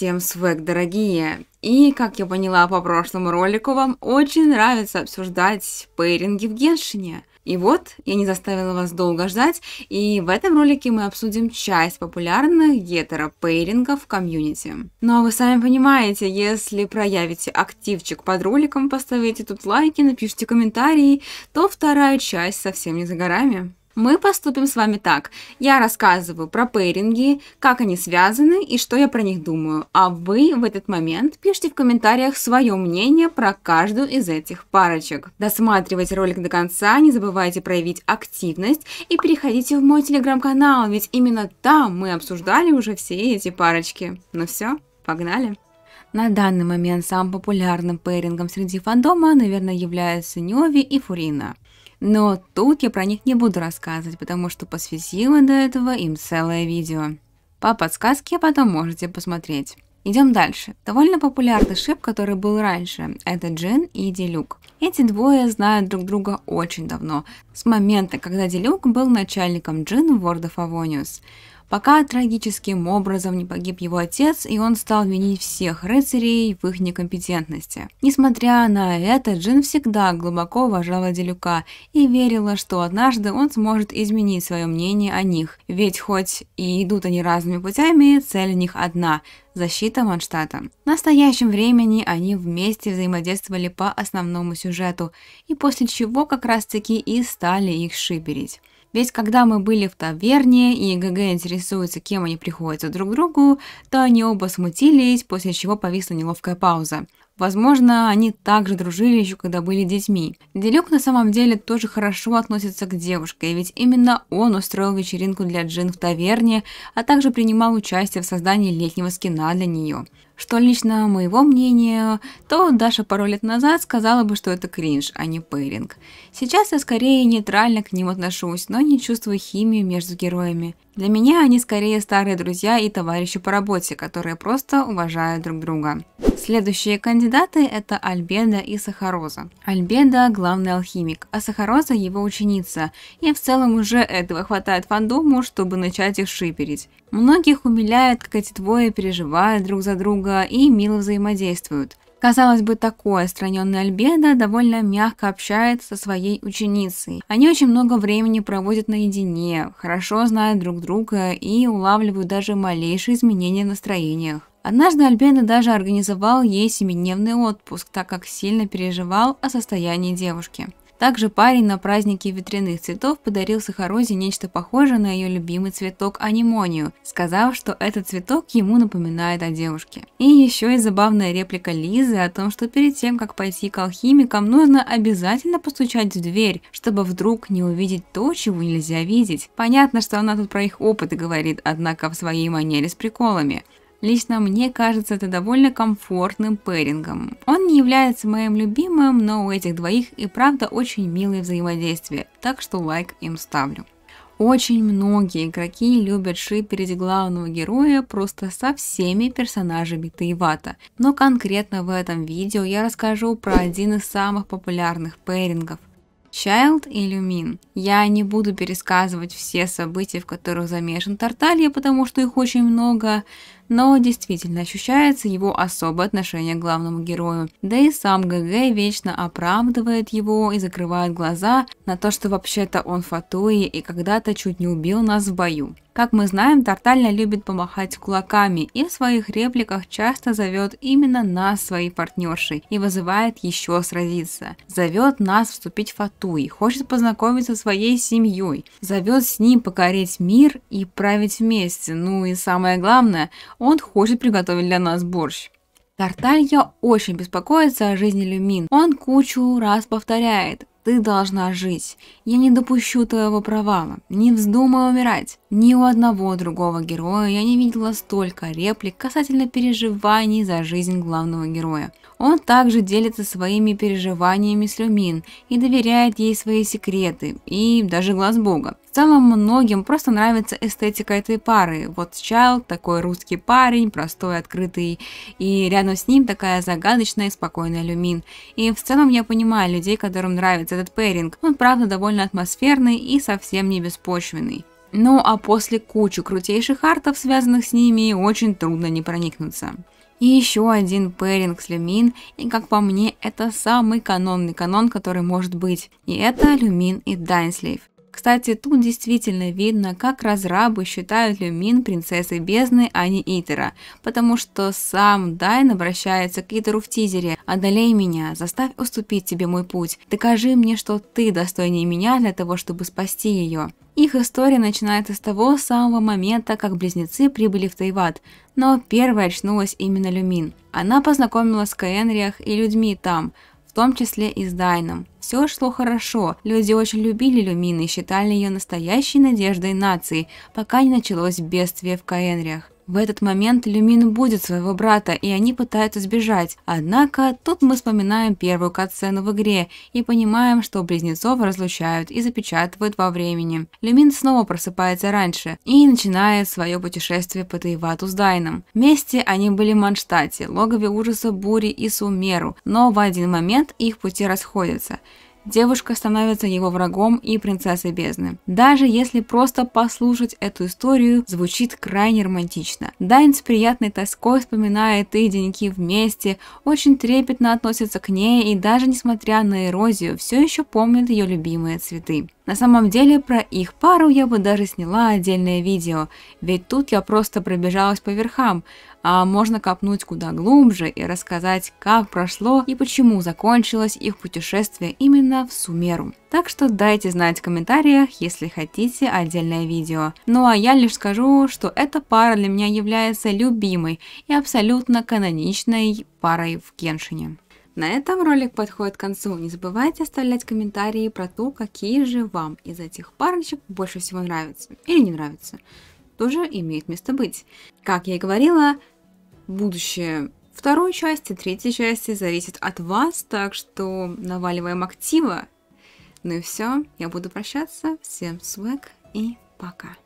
Всем свек, дорогие! И, как я поняла по прошлому ролику, вам очень нравится обсуждать пейринги в Геншине. И вот, я не заставила вас долго ждать, и в этом ролике мы обсудим часть популярных гетеро в комьюнити. Ну а вы сами понимаете, если проявите активчик под роликом, поставите тут лайки, напишите комментарии, то вторая часть совсем не за горами. Мы поступим с вами так. Я рассказываю про пейринги, как они связаны и что я про них думаю, а вы в этот момент пишите в комментариях свое мнение про каждую из этих парочек. Досматривайте ролик до конца, не забывайте проявить активность и переходите в мой телеграм-канал, ведь именно там мы обсуждали уже все эти парочки. Ну все, погнали! На данный момент самым популярным пейрингом среди фандома, наверное, являются Ньови и Фурина. Но тут я про них не буду рассказывать, потому что посвятила до этого им целое видео. По подсказке потом можете посмотреть. Идем дальше. Довольно популярный шип, который был раньше, это Джин и Делюк. Эти двое знают друг друга очень давно, с момента, когда Делюк был начальником Джин в World of Avonius пока трагическим образом не погиб его отец, и он стал винить всех рыцарей в их некомпетентности. Несмотря на это, Джин всегда глубоко уважала Делюка и верила, что однажды он сможет изменить свое мнение о них, ведь хоть и идут они разными путями, цель у них одна – защита Манштата. В настоящем времени они вместе взаимодействовали по основному сюжету, и после чего как раз-таки и стали их шиперить. Ведь когда мы были в таверне, и ГГ интересуется, кем они приходятся друг другу, то они оба смутились, после чего повисла неловкая пауза. Возможно, они также дружили еще когда были детьми. Делюк на самом деле тоже хорошо относится к девушке, ведь именно он устроил вечеринку для Джин в таверне, а также принимал участие в создании летнего скина для нее что лично моего мнения, то Даша пару лет назад сказала бы, что это кринж, а не пейринг. Сейчас я скорее нейтрально к ним отношусь, но не чувствую химию между героями. Для меня они скорее старые друзья и товарищи по работе, которые просто уважают друг друга. Следующие кандидаты – это Альбеда и Сахароза. Альбеда – главный алхимик, а Сахароза – его ученица, и в целом уже этого хватает фандому, чтобы начать их шиперить. Многих умиляет, как эти двое переживают друг за друга, друга и мило взаимодействуют. Казалось бы, такое отстраненный Альбедо довольно мягко общается со своей ученицей. Они очень много времени проводят наедине, хорошо знают друг друга и улавливают даже малейшие изменения в настроениях. Однажды Альбена даже организовал ей семидневный отпуск, так как сильно переживал о состоянии девушки. Также парень на празднике ветряных цветов подарил Сахарозе нечто похожее на ее любимый цветок анимонию, сказав, что этот цветок ему напоминает о девушке. И еще и забавная реплика Лизы о том, что перед тем, как пойти к алхимикам, нужно обязательно постучать в дверь, чтобы вдруг не увидеть то, чего нельзя видеть. Понятно, что она тут про их опыты говорит, однако в своей манере с приколами. Лично мне кажется это довольно комфортным пэрингом. Он не является моим любимым, но у этих двоих и правда очень милые взаимодействия, так что лайк им ставлю. Очень многие игроки любят шиперить главного героя просто со всеми персонажами Таивата, но конкретно в этом видео я расскажу про один из самых популярных пэрингов. Child и Люмин. Я не буду пересказывать все события, в которых замешан Тарталья, потому что их очень много, но действительно ощущается его особое отношение к главному герою. Да и сам ГГ вечно оправдывает его и закрывает глаза на то, что вообще-то он Фатуи и когда-то чуть не убил нас в бою. Как мы знаем, Тартальна любит помахать кулаками и в своих репликах часто зовет именно нас своей партнершей и вызывает еще сразиться. Зовет нас вступить в Фатуи, хочет познакомиться со своей семьей, зовет с ним покорить мир и править вместе. Ну и самое главное, он хочет приготовить для нас борщ. Тарталья очень беспокоится о жизни Люмин. Он кучу раз повторяет, ты должна жить. Я не допущу твоего провала. Не вздумай умирать. Ни у одного другого героя я не видела столько реплик касательно переживаний за жизнь главного героя. Он также делится своими переживаниями с Люмин и доверяет ей свои секреты и даже глаз бога. В целом многим просто нравится эстетика этой пары. Вот Чайлд такой русский парень, простой, открытый, и рядом с ним такая загадочная и спокойная Люмин. И в целом я понимаю людей, которым нравится этот пэринг. Он правда довольно атмосферный и совсем не беспочвенный. Ну а после кучи крутейших артов, связанных с ними, очень трудно не проникнуться. И еще один пэринг с люмин, и как по мне, это самый канонный канон, который может быть. И это люмин и дайнслейв. Кстати, тут действительно видно, как разрабы считают Люмин принцессой бездны, а не Итера, потому что сам Дайн обращается к Итеру в тизере «Одолей меня, заставь уступить тебе мой путь, докажи мне, что ты достойнее меня для того, чтобы спасти ее». Их история начинается с того самого момента, как близнецы прибыли в Тайват, но первой очнулась именно Люмин. Она познакомилась с Каэнриях и людьми там – в том числе и с Дайном. Все шло хорошо, люди очень любили Люмины и считали ее настоящей надеждой нации, пока не началось бедствие в Каенриях. В этот момент Люмин будет своего брата, и они пытаются сбежать. Однако тут мы вспоминаем первую катсцену в игре и понимаем, что близнецов разлучают и запечатывают во времени. Люмин снова просыпается раньше и начинает свое путешествие по Таевату с Дайном. Вместе они были в Манштате, логове ужаса Бури и Сумеру, но в один момент их пути расходятся – девушка становится его врагом и принцессой бездны. Даже если просто послушать эту историю, звучит крайне романтично. Дайн с приятной тоской вспоминает и деньки вместе, очень трепетно относится к ней и даже несмотря на эрозию, все еще помнит ее любимые цветы. На самом деле про их пару я бы даже сняла отдельное видео, ведь тут я просто пробежалась по верхам, а можно копнуть куда глубже и рассказать, как прошло и почему закончилось их путешествие именно в Сумеру. Так что дайте знать в комментариях, если хотите отдельное видео. Ну а я лишь скажу, что эта пара для меня является любимой и абсолютно каноничной парой в Кеншине. На этом ролик подходит к концу. Не забывайте оставлять комментарии про то, какие же вам из этих парочек больше всего нравятся или не нравятся. Тоже имеет место быть. Как я и говорила, будущее второй части, третьей части зависит от вас, так что наваливаем актива. Ну и все, я буду прощаться. Всем свек и пока.